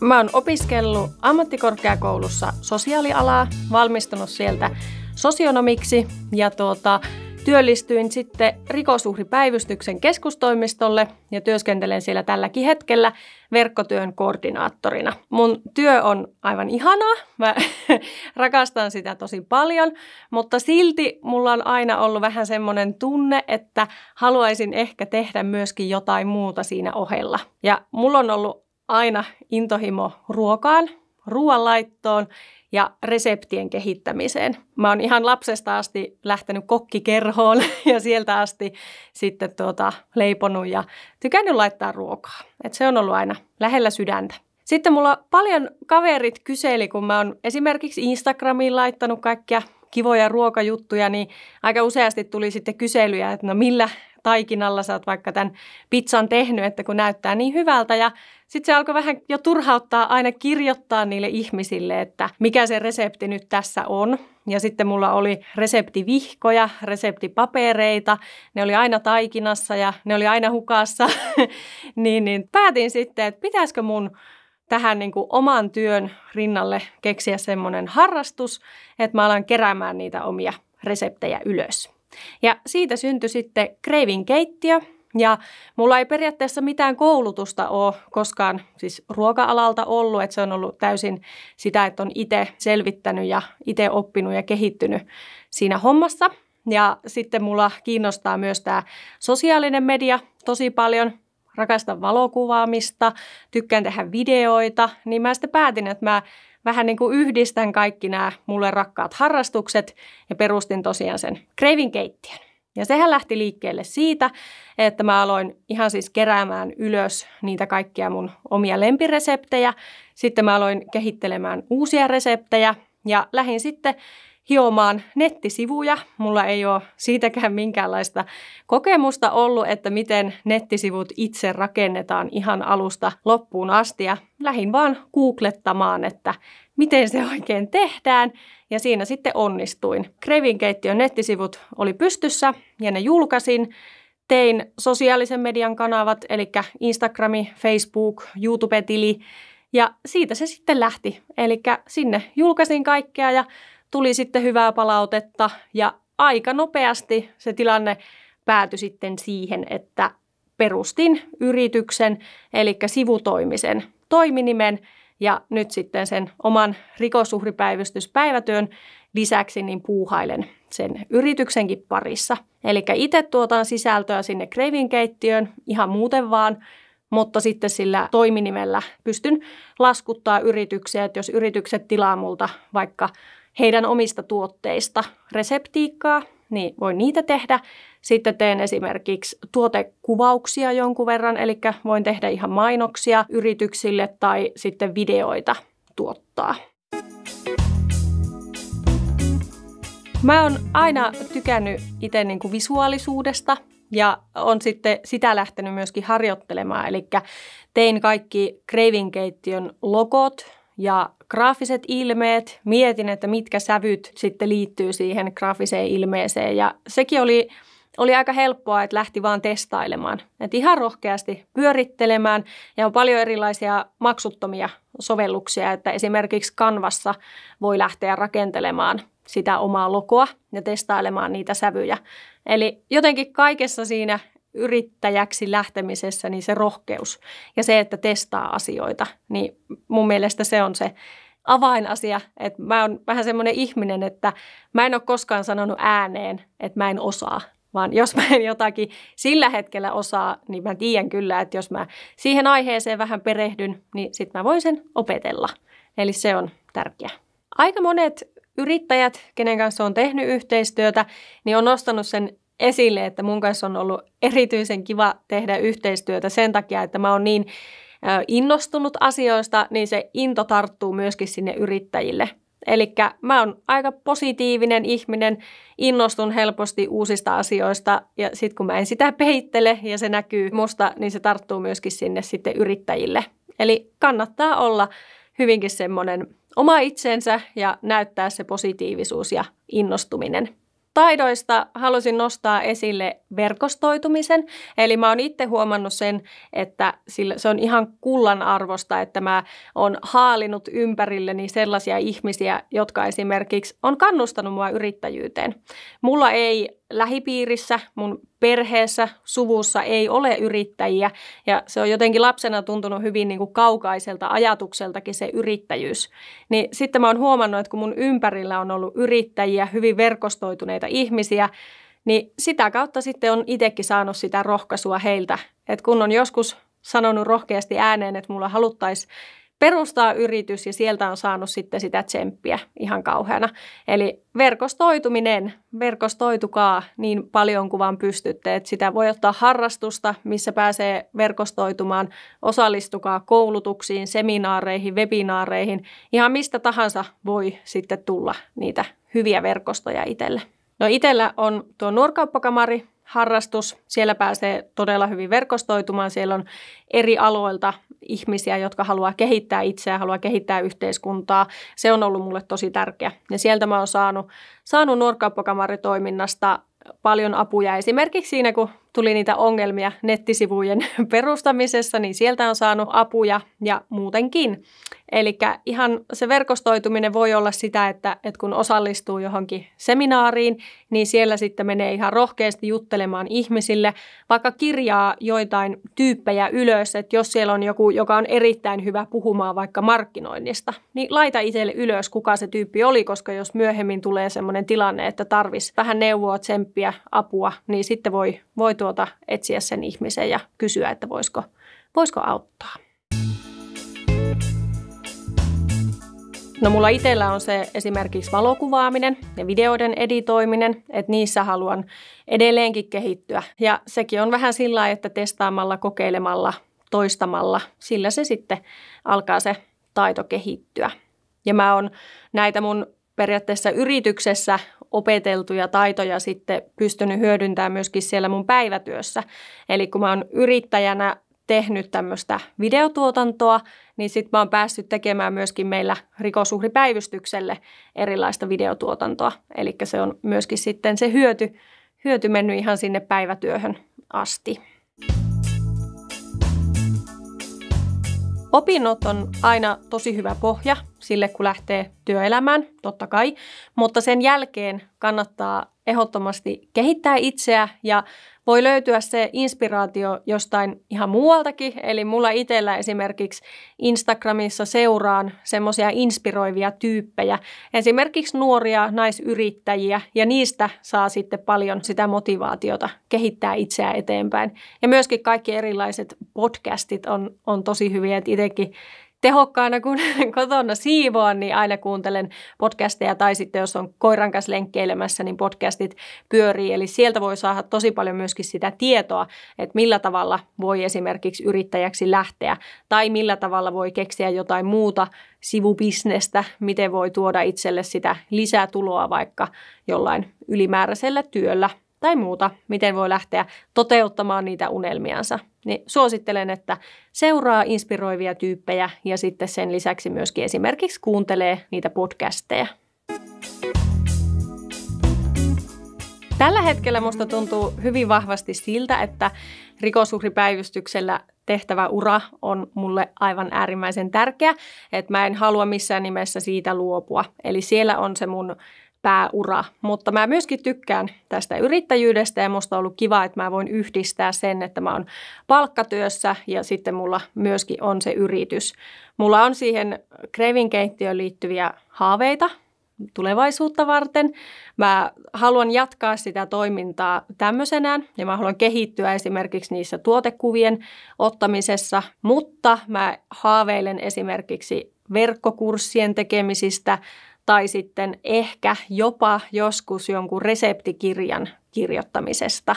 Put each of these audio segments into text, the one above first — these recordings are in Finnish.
Mä oon opiskellut ammattikorkeakoulussa sosiaalialaa, valmistunut sieltä sosionomiksi ja tuota, Työllistyin sitten rikosuhripäivystyksen keskustoimistolle ja työskentelen siellä tälläkin hetkellä verkkotyön koordinaattorina. Mun työ on aivan ihanaa, mä rakastan sitä tosi paljon, mutta silti mulla on aina ollut vähän semmoinen tunne, että haluaisin ehkä tehdä myöskin jotain muuta siinä ohella. Ja mulla on ollut aina intohimo ruokaan, ruoanlaittoon ja reseptien kehittämiseen. Mä oon ihan lapsesta asti lähtenyt kokkikerhoon ja sieltä asti sitten tuota, leiponut ja tykännyt laittaa ruokaa. Et se on ollut aina lähellä sydäntä. Sitten mulla paljon kaverit kyseli, kun mä oon esimerkiksi Instagramiin laittanut kaikkia kivoja ruokajuttuja, niin aika useasti tuli sitten kyselyjä, että no millä, taikinalla, sä oot vaikka tämän pizzan tehnyt, että kun näyttää niin hyvältä ja sitten se alkoi vähän jo turhauttaa aina kirjoittaa niille ihmisille, että mikä se resepti nyt tässä on. Ja sitten mulla oli reseptivihkoja, reseptipapereita, ne oli aina taikinassa ja ne oli aina hukassa. niin, niin päätin sitten, että pitäisikö mun tähän niin kuin oman työn rinnalle keksiä semmoinen harrastus, että mä alan keräämään niitä omia reseptejä ylös. Ja siitä syntyi sitten Kreivin keittiö, ja mulla ei periaatteessa mitään koulutusta ole koskaan siis ruoka-alalta ollut, että se on ollut täysin sitä, että on itse selvittänyt ja itse oppinut ja kehittynyt siinä hommassa. Ja sitten mulla kiinnostaa myös tämä sosiaalinen media tosi paljon. Rakastan valokuvaamista, tykkään tehdä videoita, niin mä sitten päätin, että mä vähän niin kuin yhdistän kaikki nämä mulle rakkaat harrastukset ja perustin tosiaan sen kreivin keittiön. Ja sehän lähti liikkeelle siitä, että mä aloin ihan siis keräämään ylös niitä kaikkia mun omia lempireseptejä. Sitten mä aloin kehittelemään uusia reseptejä ja lähin sitten hiomaan nettisivuja. Mulla ei ole siitäkään minkäänlaista kokemusta ollut, että miten nettisivut itse rakennetaan ihan alusta loppuun asti. Ja lähin vaan googlettamaan, että miten se oikein tehdään. Ja siinä sitten onnistuin. Krevin keittiön nettisivut oli pystyssä ja ne julkaisin. Tein sosiaalisen median kanavat, eli Instagrami, Facebook, YouTube-tili. Ja siitä se sitten lähti. Eli sinne julkaisin kaikkea ja tuli sitten hyvää palautetta ja aika nopeasti se tilanne päätyi sitten siihen, että perustin yrityksen, eli sivutoimisen toiminimen ja nyt sitten sen oman rikosuhripäivystyspäivätyön lisäksi niin puuhailen sen yrityksenkin parissa. Eli itse tuotan sisältöä sinne Kreivin keittiöön ihan muuten vaan, mutta sitten sillä toiminimellä pystyn laskuttaa yrityksiä, että jos yritykset tilaa multa vaikka heidän omista tuotteista reseptiikkaa, niin voin niitä tehdä. Sitten teen esimerkiksi tuotekuvauksia jonkun verran, eli voin tehdä ihan mainoksia yrityksille tai sitten videoita tuottaa. Mä oon aina tykännyt itse niin kuin visuaalisuudesta ja on sitten sitä lähtenyt myöskin harjoittelemaan. Eli tein kaikki Craving Keittiön logot ja graafiset ilmeet, mietin, että mitkä sävyt sitten liittyy siihen graafiseen ilmeeseen ja sekin oli oli aika helppoa, että lähti vaan testailemaan. Et ihan rohkeasti pyörittelemään ja on paljon erilaisia maksuttomia sovelluksia, että esimerkiksi kanvassa voi lähteä rakentelemaan sitä omaa lokoa ja testailemaan niitä sävyjä. Eli jotenkin kaikessa siinä yrittäjäksi lähtemisessä niin se rohkeus ja se, että testaa asioita, niin mun mielestä se on se avainasia. Että mä oon vähän semmoinen ihminen, että mä en ole koskaan sanonut ääneen, että mä en osaa. Vaan jos mä en jotakin sillä hetkellä osaa, niin mä tiedän kyllä, että jos mä siihen aiheeseen vähän perehdyn, niin sitten mä voin sen opetella. Eli se on tärkeää. Aika monet yrittäjät, kenen kanssa on tehnyt yhteistyötä, niin on nostanut sen esille, että mun kanssa on ollut erityisen kiva tehdä yhteistyötä sen takia, että mä oon niin innostunut asioista, niin se into tarttuu myöskin sinne yrittäjille. Eli mä oon aika positiivinen ihminen, innostun helposti uusista asioista ja sitten kun mä en sitä peittele ja se näkyy musta, niin se tarttuu myöskin sinne sitten yrittäjille. Eli kannattaa olla hyvinkin semmoinen oma itsensä ja näyttää se positiivisuus ja innostuminen taidoista halusin nostaa esille verkostoitumisen. Eli mä oon itse huomannut sen, että se on ihan kullan arvosta, että mä oon haalinut ympärilleni sellaisia ihmisiä, jotka esimerkiksi on kannustanut mua yrittäjyyteen. Mulla ei lähipiirissä, mun perheessä, suvussa ei ole yrittäjiä ja se on jotenkin lapsena tuntunut hyvin niin kuin kaukaiselta ajatukseltakin se yrittäjyys. Niin sitten mä oon huomannut, että kun mun ympärillä on ollut yrittäjiä, hyvin verkostoituneita ihmisiä, niin sitä kautta sitten on itsekin saanut sitä rohkaisua heiltä. Et kun on joskus sanonut rohkeasti ääneen, että mulla haluttaisiin perustaa yritys ja sieltä on saanut sitten sitä tsemppiä ihan kauheana. Eli verkostoituminen, verkostoitukaa niin paljon kuin vaan pystytte. Että sitä voi ottaa harrastusta, missä pääsee verkostoitumaan, osallistukaa koulutuksiin, seminaareihin, webinaareihin. Ihan mistä tahansa voi sitten tulla niitä hyviä verkostoja itselle. No itsellä on tuo nuorkauppakamari, harrastus. Siellä pääsee todella hyvin verkostoitumaan. Siellä on eri aloilta ihmisiä, jotka haluaa kehittää itseään, haluaa kehittää yhteiskuntaa. Se on ollut mulle tosi tärkeä. Ja sieltä mä oon saanut, saanut toiminnasta paljon apuja. Esimerkiksi siinä, kun tuli niitä ongelmia nettisivujen perustamisessa, niin sieltä on saanut apuja ja muutenkin. Eli ihan se verkostoituminen voi olla sitä, että, että kun osallistuu johonkin seminaariin, niin siellä sitten menee ihan rohkeasti juttelemaan ihmisille, vaikka kirjaa joitain tyyppejä ylös, että jos siellä on joku, joka on erittäin hyvä puhumaan vaikka markkinoinnista, niin laita itselle ylös, kuka se tyyppi oli, koska jos myöhemmin tulee sellainen tilanne, että tarvis vähän neuvoa, tsemppiä, apua, niin sitten voi, voi tuo tuota, etsiä sen ihmisen ja kysyä, että voisiko, voisiko auttaa. No mulla itsellä on se esimerkiksi valokuvaaminen ja videoiden editoiminen, että niissä haluan edelleenkin kehittyä. Ja sekin on vähän sillä että testaamalla, kokeilemalla, toistamalla, sillä se sitten alkaa se taito kehittyä. Ja mä oon näitä mun periaatteessa yrityksessä opeteltuja taitoja sitten pystynyt hyödyntämään myöskin siellä mun päivätyössä. Eli kun mä oon yrittäjänä tehnyt tämmöistä videotuotantoa, niin sitten mä oon päässyt tekemään myöskin meillä rikosuhripäivystykselle erilaista videotuotantoa. Eli se on myöskin sitten se hyöty, hyöty mennyt ihan sinne päivätyöhön asti. Opinnot on aina tosi hyvä pohja sille, kun lähtee työelämään, totta kai, mutta sen jälkeen kannattaa ehdottomasti kehittää itseä ja voi löytyä se inspiraatio jostain ihan muualtakin. Eli mulla itsellä esimerkiksi Instagramissa seuraan semmoisia inspiroivia tyyppejä. Esimerkiksi nuoria naisyrittäjiä ja niistä saa sitten paljon sitä motivaatiota kehittää itseä eteenpäin. Ja myöskin kaikki erilaiset podcastit on, on tosi hyviä, että itsekin tehokkaana, kun kotona siivoan, niin aina kuuntelen podcasteja tai sitten jos on koiran kanssa lenkkeilemässä, niin podcastit pyörii. Eli sieltä voi saada tosi paljon myöskin sitä tietoa, että millä tavalla voi esimerkiksi yrittäjäksi lähteä tai millä tavalla voi keksiä jotain muuta sivubisnestä, miten voi tuoda itselle sitä lisätuloa vaikka jollain ylimääräisellä työllä – tai muuta, miten voi lähteä toteuttamaan niitä unelmiansa, niin suosittelen, että seuraa inspiroivia tyyppejä ja sitten sen lisäksi myöskin esimerkiksi kuuntelee niitä podcasteja. Tällä hetkellä musta tuntuu hyvin vahvasti siltä, että rikosuhripäivystyksellä tehtävä ura on mulle aivan äärimmäisen tärkeä, että mä en halua missään nimessä siitä luopua. Eli siellä on se mun pääura, mutta mä myöskin tykkään tästä yrittäjyydestä ja musta on ollut kiva, että mä voin yhdistää sen, että mä oon palkkatyössä ja sitten mulla myöskin on se yritys. Mulla on siihen Krevin keittiöön liittyviä haaveita tulevaisuutta varten. Mä haluan jatkaa sitä toimintaa tämmöisenään ja mä haluan kehittyä esimerkiksi niissä tuotekuvien ottamisessa, mutta mä haaveilen esimerkiksi verkkokurssien tekemisistä – tai sitten ehkä jopa joskus jonkun reseptikirjan kirjoittamisesta.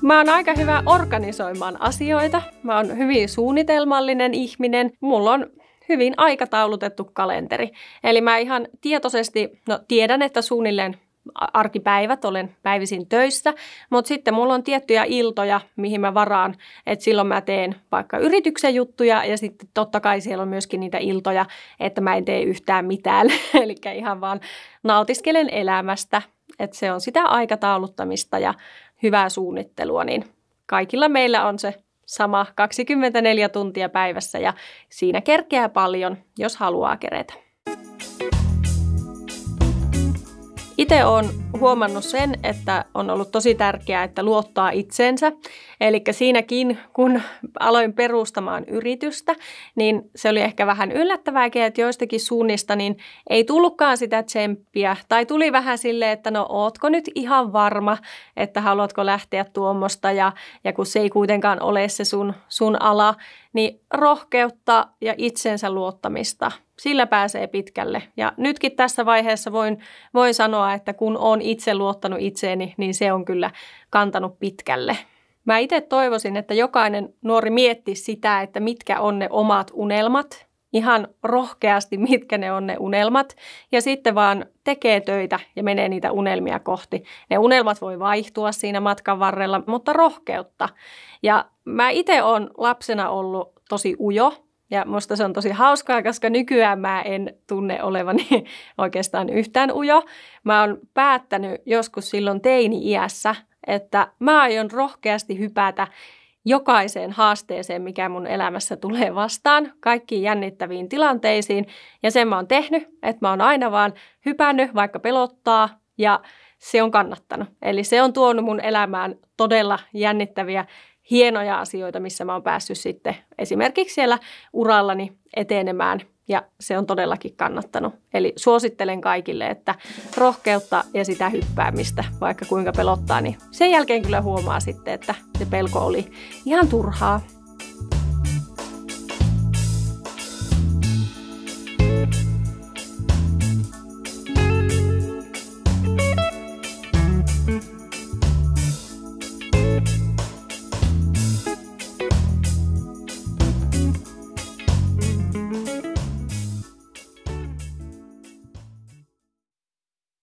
Mä oon aika hyvä organisoimaan asioita. Mä oon hyvin suunnitelmallinen ihminen. Mulla on hyvin aikataulutettu kalenteri. Eli mä ihan tietoisesti, no tiedän, että suunnilleen arkipäivät, olen päivisin töissä, mutta sitten mulla on tiettyjä iltoja, mihin mä varaan, että silloin mä teen vaikka yrityksen juttuja ja sitten totta kai siellä on myöskin niitä iltoja, että mä en tee yhtään mitään, eli ihan vaan nautiskelen elämästä, että se on sitä aikatauluttamista ja hyvää suunnittelua, niin kaikilla meillä on se sama 24 tuntia päivässä ja siinä kerkeää paljon, jos haluaa kerätä. Itse olen huomannut sen, että on ollut tosi tärkeää, että luottaa itsensä, Eli siinäkin, kun aloin perustamaan yritystä, niin se oli ehkä vähän yllättävääkin, että joistakin suunnista niin ei tullutkaan sitä tsemppiä. Tai tuli vähän silleen, että no ootko nyt ihan varma, että haluatko lähteä tuommoista ja, ja kun se ei kuitenkaan ole se sun, sun ala, niin rohkeutta ja itsensä luottamista. Sillä pääsee pitkälle. Ja nytkin tässä vaiheessa voin, voin sanoa, että kun olen itse luottanut itseeni, niin se on kyllä kantanut pitkälle. Mä itse toivoisin, että jokainen nuori mietti sitä, että mitkä on ne omat unelmat, ihan rohkeasti, mitkä ne on ne unelmat, ja sitten vaan tekee töitä ja menee niitä unelmia kohti. Ne unelmat voi vaihtua siinä matkan varrella, mutta rohkeutta. Ja mä itse olen lapsena ollut tosi ujo ja musta se on tosi hauskaa, koska nykyään mä en tunne olevani oikeastaan yhtään ujo. Mä oon päättänyt joskus silloin teini-iässä, että mä aion rohkeasti hypätä jokaiseen haasteeseen, mikä mun elämässä tulee vastaan, kaikkiin jännittäviin tilanteisiin. Ja sen mä oon tehnyt, että mä oon aina vaan hypännyt, vaikka pelottaa, ja se on kannattanut. Eli se on tuonut mun elämään todella jännittäviä hienoja asioita, missä mä oon päässyt sitten esimerkiksi siellä urallani etenemään ja se on todellakin kannattanut. Eli suosittelen kaikille, että rohkeutta ja sitä hyppäämistä, vaikka kuinka pelottaa, niin sen jälkeen kyllä huomaa sitten, että se pelko oli ihan turhaa.